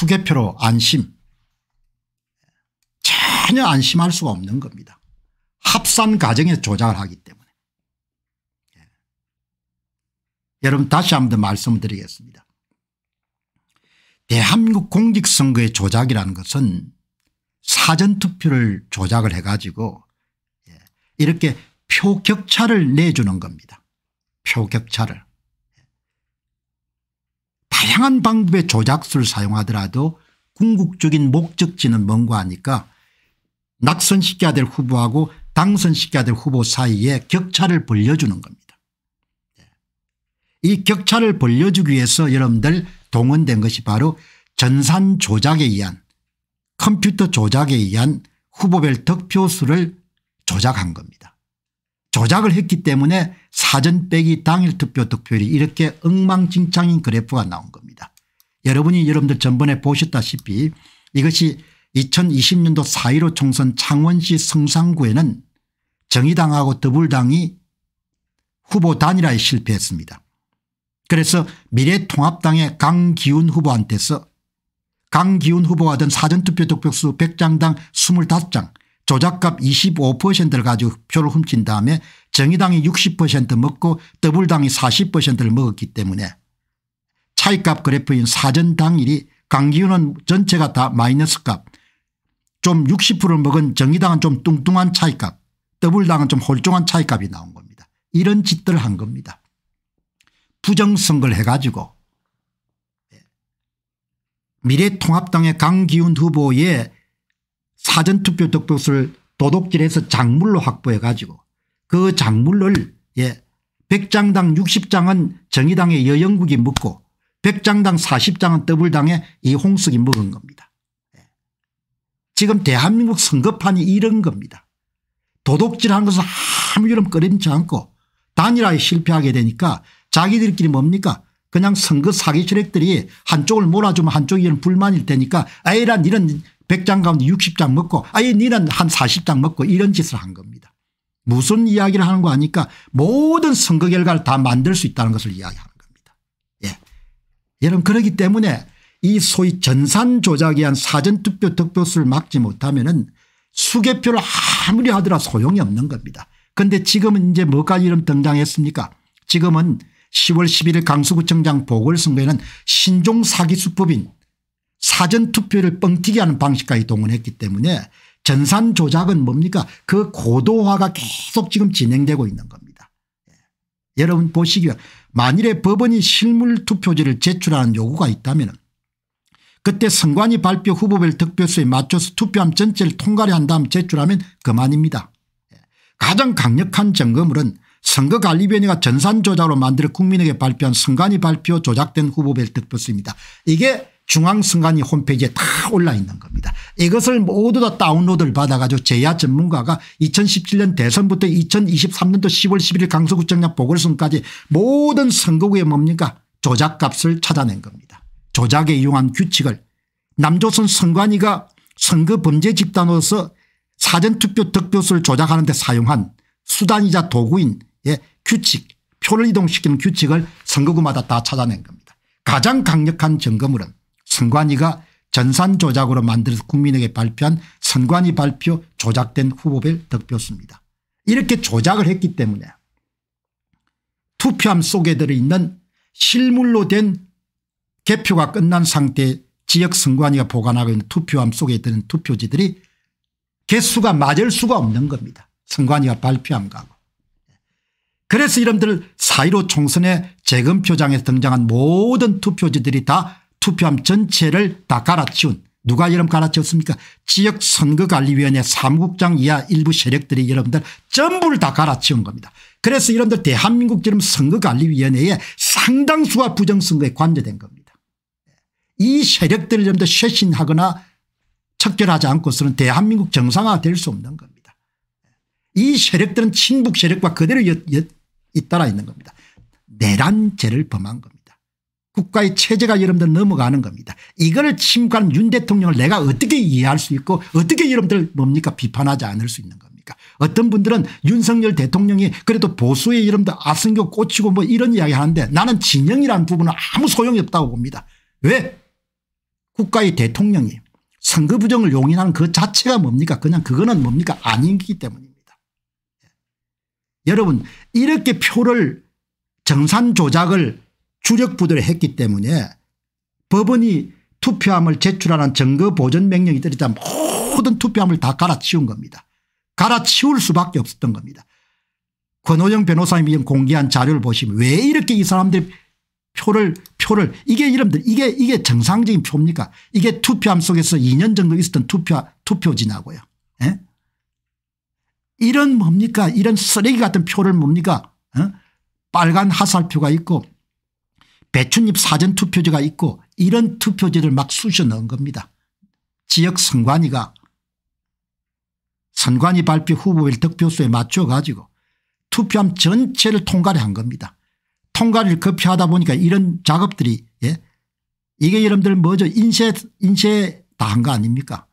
수개표로 안심 전혀 안심할 수가 없는 겁니다. 합산 과정에 서 조작을 하기 때문에. 예. 여러분 다시 한 번 더 말씀드리겠습니다. 대한민국 공직선거의 조작이라는 것은 사전투표를 조작을 해가지고 예, 이렇게 표 격차를 내주는 겁니다. 표 격차를. 다양한 방법의 조작수를 사용하더라도 궁극적인 목적지는 뭔가 하니까 낙선시켜야 될 후보하고 당선시켜야 될 후보 사이에 격차를 벌려주는 겁니다. 예. 이 격차를 벌려주기 위해서 여러분들 동원된 것이 바로 전산 조작에 의한 컴퓨터 조작에 의한 후보별 득표수를 조작한 겁니다. 조작을 했기 때문에 사전 빼기 당일 투표 득표율이 이렇게 엉망진창인 그래프가 나온 겁니다. 여러분이 여러분들 전번에 보셨다시피 이것이 2020년도 4.15 총선 창원시 성산구에는 정의당하고 더불당이 후보 단일화에 실패했습니다. 그래서 미래통합당의 강기훈 후보한테서 강기훈 후보가 든 사전투표 득표수 100장당 25장 조작값 25%를 가지고 표를 훔친 다음에 정의당이 60% 먹고 더블당이 40%를 먹었기 때문에 차이값 그래프인 사전 당일이 강기훈은 전체가 다 마이너스 값 좀 60%를 먹은 정의당은 좀 뚱뚱한 차이값 더블당은 좀 홀쭉한 차이값이 나온 겁니다. 이런 짓들을 한 겁니다. 부정선거를 해가지고 예. 미래통합당의 강기훈 후보의 사전투표 득표수를 도둑질해서 작물로 확보해 가지고 그 작물을 예 100장당 60장은 정의당의 여영국이 묻고 100장당 40장은 더블당의 이홍석이 먹은 겁니다. 예. 지금 대한민국 선거판이 이런 겁니다. 도둑질한 것을 아무 이름 꺼림치 않고 단일화에 실패하게 되니까 자기들끼리 뭡니까 그냥 선거 사기 세력들이 한쪽을 몰아주면 한쪽이 이런 불만일 테니까 아이란 이런 100장 가운데 60장 먹고 아예 니는 한 40장 먹고 이런 짓을 한 겁니다. 무슨 이야기를 하는 거 아니까 모든 선거 결과를 다 만들 수 있다는 것을 이야기하는 겁니다. 예. 여러분 그러기 때문에 이 소위 전산 조작에 의한 사전투표 득표수를 막지 못하면 은 수개표를 아무리 하더라 소용이 없는 겁니다. 그런데 지금은 이제 뭐까지 이름 등장했습니까 지금은 10월 11일 강서구청장 보궐선거에는 신종 사기수법인 사전투표를 뻥튀기 하는 방식까지 동원했기 때문에 전산 조작은 뭡니까 그 고도화가 계속 지금 진행되고 있는 겁니다. 예. 여러분 보시기에 만일에 법원이 실물투표지를 제출하는 요구가 있다면 그때 선관위 발표 후보별 득표수에 맞춰서 투표함 전체를 통과를 한 다음 제출하면 그만입니다. 예. 가장 강력한 점검을은 선거관리위원회가 전산조작으로 만들어 국민에게 발표한 선관위 발표 조작된 후보 벨트 버스입니다. 이게 중앙선관위 홈페이지에 다 올라 있는 겁니다. 이것을 모두 다 다운로드를 받아가지고 제야 전문가가 2017년 대선부터 2023년도 10월 11일 강서구청장 보궐선까지 모든 선거구에 뭡니까 조작값을 찾아낸 겁니다. 조작에 이용한 규칙을 남조선 선관위가 선거 범죄 집단으로서 사전투표 득표수를 조작하는 데 사용한 수단이자 도구인 예, 규칙 표를 이동시키는 규칙을 선거구마다 다 찾아낸 겁니다. 가장 강력한 점검으론 선관위가 전산 조작으로 만들어서 국민에게 발표한 선관위 발표 조작된 후보별 득표수입니다. 이렇게 조작을 했기 때문에 투표함 속에 들어있는 실물로 된 개표가 끝난 상태 지역 선관위가 보관하고 있는 투표함 속에 있는 투표지들이 개수가 맞을 수가 없는 겁니다. 선관위가 발표함과고 그래서 이름들 사1로 총선에 재금표장에서 등장한 모든 투표지들이 다 투표함 전체를 다 갈아치운 누가 이름 갈아치웠습니까 지역선거관리위원회 사무국장 이하 일부 세력들이 여러분들 전부를 다 갈아치운 겁니다. 그래서 여러분들 대한민국 지금 선거관리위원회에 상당수가 부정선거에 관여된 겁니다. 이 세력들을 여러분들 쇄신하거나 척결하지 않고서는 대한민국 정상화가 될수 없는 겁니다. 이 세력들은 친북 세력과 그대로 잇따라 있는 겁니다. 내란죄를 범한 겁니다. 국가의 체제가 여러분들 넘어가는 겁니다. 이걸 침묵한윤 대통령을 내가 어떻게 이해할 수 있고 어떻게 여러분들 뭡니까 비판하지 않을 수 있는 겁니까 어떤 분들은 윤석열 대통령이 그래도 보수의 이름도 아승교 꽂히고 뭐 이런 이야기 하는데 나는 진영이라는 부분은 아무 소용이 없다고 봅니다. 왜 국가의 대통령이 선거 부정을 용인하는 그 자체가 뭡니까 그냥 그거는 뭡니까 아니기 때문입니다. 여러분 이렇게 표를 정산 조작을 주력부들이 했기 때문에 법원이 투표함을 제출하는 증거보전 명령이 떨어지자 모든 투표함을 다 갈아치운 겁니다. 갈아치울 수밖에 없었던 겁니다. 권오영 변호사님이 공개한 자료를 보시면 왜 이렇게 이 사람들이 표를 표를 이게 여러분들 이게 이게 정상적인 표입니까 이게 투표함 속에서 2년 정도 있었던 투표 투표지나고요. 에? 예? 이런 뭡니까 이런 쓰레기 같은 표를 뭡니까 어? 빨간 하살표가 있고 배춧잎 사전투표제가 있고 이런 투표제를 막 쑤셔 넣은 겁니다. 지역 선관위가 선관위 발표 후보별 득표수에 맞춰 가지고 투표함 전체를 통과를 한 겁니다. 통과를 급히하다 보니까 이런 작업들이 예? 이게 여러분들 뭐죠 인쇄 인쇄 다 한 거 아닙니까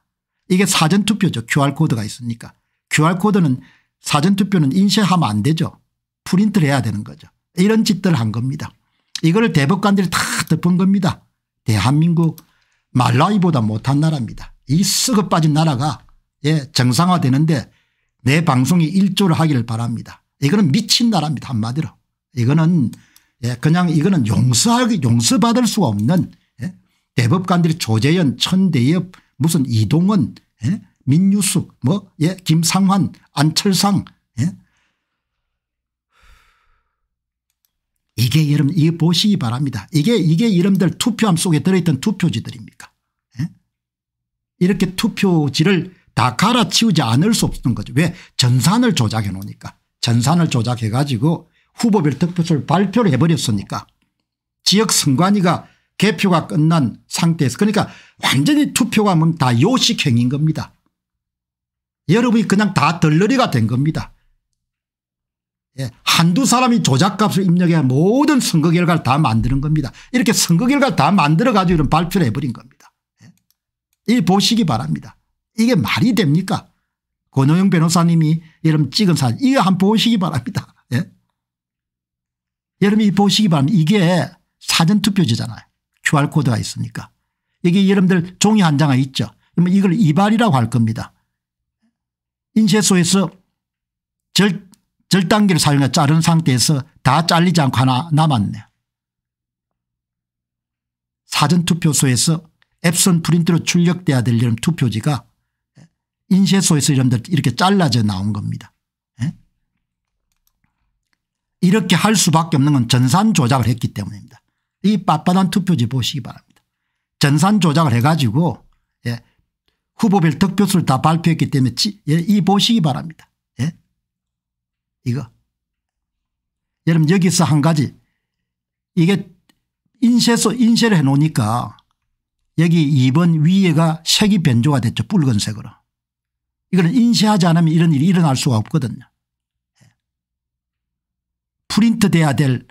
이게 사전투표죠 QR코드가 있으니까 QR코드는 사전투표는 인쇄하면 안 되죠. 프린트를 해야 되는 거죠. 이런 짓들 을한 겁니다. 이걸 대법관들이 다 덮은 겁니다. 대한민국 말라위보다 못한 나라입니다. 이 썩어 빠진 나라가 예, 정상화되는데 내 방송이 일조를 하기를 바랍니다. 이거는 미친 나라입니다. 한마디로. 이거는 예, 그냥 이거는 용서하기 용서받을 수가 없는 예? 대법관들이 조재현 천대엽 무슨 이동은 예? 민유숙 뭐예 김상환 안철상 예 이게 여러분 이 보시기 바랍니다. 이게 이게 여러들 투표함 속에 들어있던 투표지들입니까 예? 이렇게 투표지를 다 갈아치우지 않을 수 없는 거죠. 왜 전산을 조작해 놓으니까 전산을 조작해 가지고 후보별 득표수를 발표를 해버렸으니까 지역 선관위가 개표가 끝난 상태에서 그러니까 완전히 투표가 다 요식 행인 겁니다. 여러분이 그냥 다 덜러리가 된 겁니다. 예, 한두 사람이 조작값을 입력해 모든 선거 결과를 다 만드는 겁니다. 이렇게 선거 결과를 다 만들어 가지고 이런 발표를 해버린 겁니다. 예. 이 보시기 바랍니다. 이게 말이 됩니까? 권호영 변호사님이 여러분 찍은 사진 이거 한번 보시기 바랍니다. 예? 여러분이 보시기 바랍니다. 이게 사전투표제잖아요. QR코드가 있으니까. 이게 여러분들 종이 한 장이 있죠. 이걸 이발이라고 할 겁니다. 인쇄소에서 절, 절단기를 사용해 자른 상태에서 다 잘리지 않고 하나 남았네. 사전투표소에서 앱선 프린트로 출력돼야 될 이런 투표지가 인쇄소에서 이런들 이렇게 잘라져 나온 겁니다. 예? 이렇게 할 수밖에 없는 건 전산 조작을 했기 때문입니다. 이 빳빳한 투표지 보시기 바랍니다. 전산 조작을 해가지고 후보별 득표수를 다 발표했기 때문에 예, 이 보시기 바랍니다. 예? 이거. 여러분 여기서 한 가지 이게 인쇄소 인쇄를 해놓으니까 여기 2번 위에가 색이 변조가 됐죠. 붉은색으로. 이거는 인쇄하지 않으면 이런 일이 일어날 수가 없거든요. 예. 프린트 돼야 될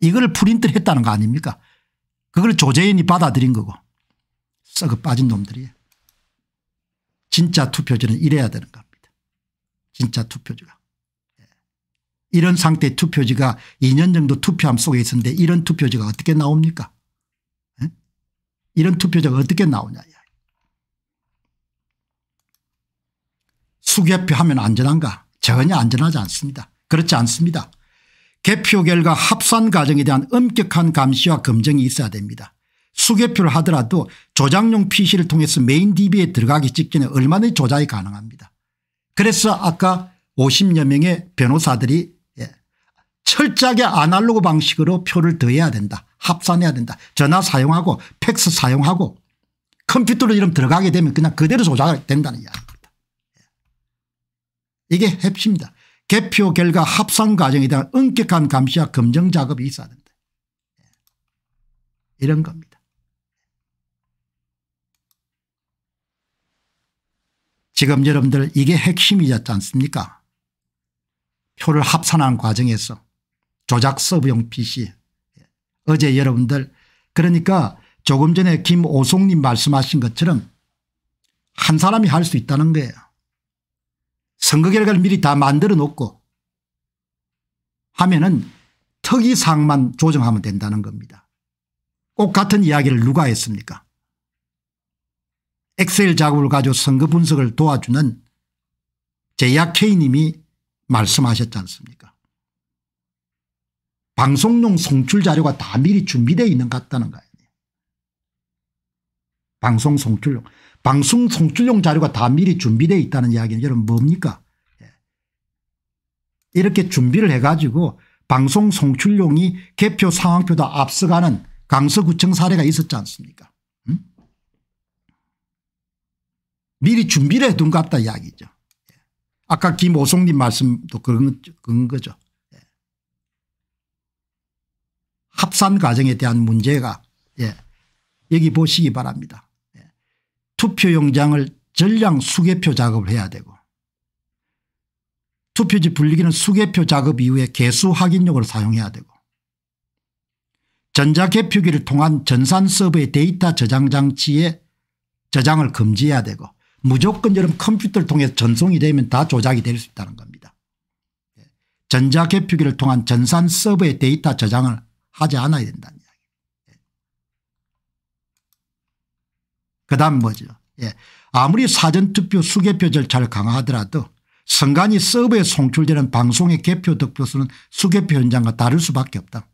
이걸 프린트를 했다는 거 아닙니까 그걸 조재인이 받아들인 거고 썩어 빠진 놈들이 진짜 투표지는 이래야 되는 겁니다. 진짜 투표지가. 예. 이런 상태의 투표지가 2년 정도 투표함 속에 있었는데 이런 투표지가 어떻게 나옵니까? 예? 이런 투표자가 어떻게 나오냐. 수개표 하면 안전한가 전혀 안전하지 않습니다. 그렇지 않습니다. 개표 결과 합산 과정에 대한 엄격한 감시와 검증이 있어야 됩니다. 수개표를 하더라도 조작용 PC를 통해서 메인 DB에 들어가기 직전에 얼마든지 조작이 가능합니다. 그래서 아까 50여 명의 변호사들이 예, 철저하게 아날로그 방식으로 표를 더해야 된다. 합산해야 된다. 전화 사용하고 팩스 사용하고 컴퓨터로 이름 들어가게 되면 그냥 그대로 조작된다는 이 이야기입니다. 예. 이게 핵심입니다. 개표 결과 합산 과정에 대한 엄격한 감시와 검증 작업이 있어야 된다. 예. 이런 겁니다. 지금 여러분들 이게 핵심이었지 않습니까 표를 합산한 과정에서 조작 서브용 PC 어제 여러분들 그러니까 조금 전에 김오송님 말씀하신 것처럼 한 사람이 할 수 있다는 거예요. 선거 결과를 미리 다 만들어 놓고 하면 은 특이사항만 조정하면 된다는 겁니다. 꼭 같은 이야기를 누가 했습니까 엑셀 작업을 가지고 선거 분석을 도와주는 제약케이 님이 말씀하셨지 않습니까 방송용 송출 자료가 다 미리 준비되어 있는 것 같다는 거예요. 방송 송출용. 방송 송출용 자료가 다 미리 준비되어 있다는 이야기는 여러분 뭡니까 예. 이렇게 준비를 해가지고 방송 송출용이 개표 상황표다 앞서가는 강서구청 사례가 있었지 않습니까 미리 준비를 해둔 것 같다 이야기죠. 예. 아까 김오송님 말씀도 그런, 거죠. 예. 합산 과정에 대한 문제가 예. 여기 보시기 바랍니다. 예. 투표용장을 전량 수개표 작업을 해야 되고 투표지 분리기는 수개표 작업 이후에 개수 확인용으로 사용해야 되고 전자개표기를 통한 전산 서버의 데이터 저장 장치에 저장을 금지해야 되고 무조건 여러 컴퓨터를 통해서 전송이 되면 다 조작이 될 수 있다는 겁니다. 예. 전자개표기를 통한 전산 서버에 데이터 저장을 하지 않아야 된다는 이야기. 예. 그 다음 뭐죠. 예. 아무리 사전투표 수개표 절차를 강화하더라도 선관위 서버에 송출되는 방송의 개표 득표수는 수개표 현장과 다를 수밖에 없다.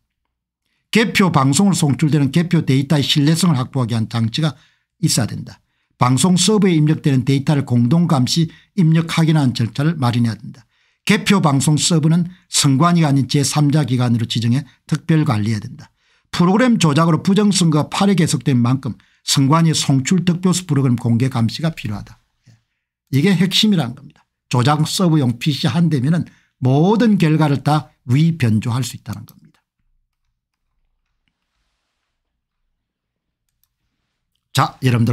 개표 방송을 송출되는 개표 데이터의 신뢰성을 확보하기 위한 장치가 있어야 된다. 방송 서버에 입력되는 데이터를 공동감시 입력 확인하는 절차를 마련해야 된다. 개표 방송 서버는 선관위가 아닌 제3자 기관으로 지정해 특별 관리해야 된다. 프로그램 조작으로 부정선거가 8회 계속된 만큼 선관위 송출 득표수 프로그램 공개 감시가 필요하다. 예. 이게 핵심이라는 겁니다. 조작 서버용 PC 한 대면은 모든 결과를 다 위변조할 수 있다는 겁니다. 자 여러분들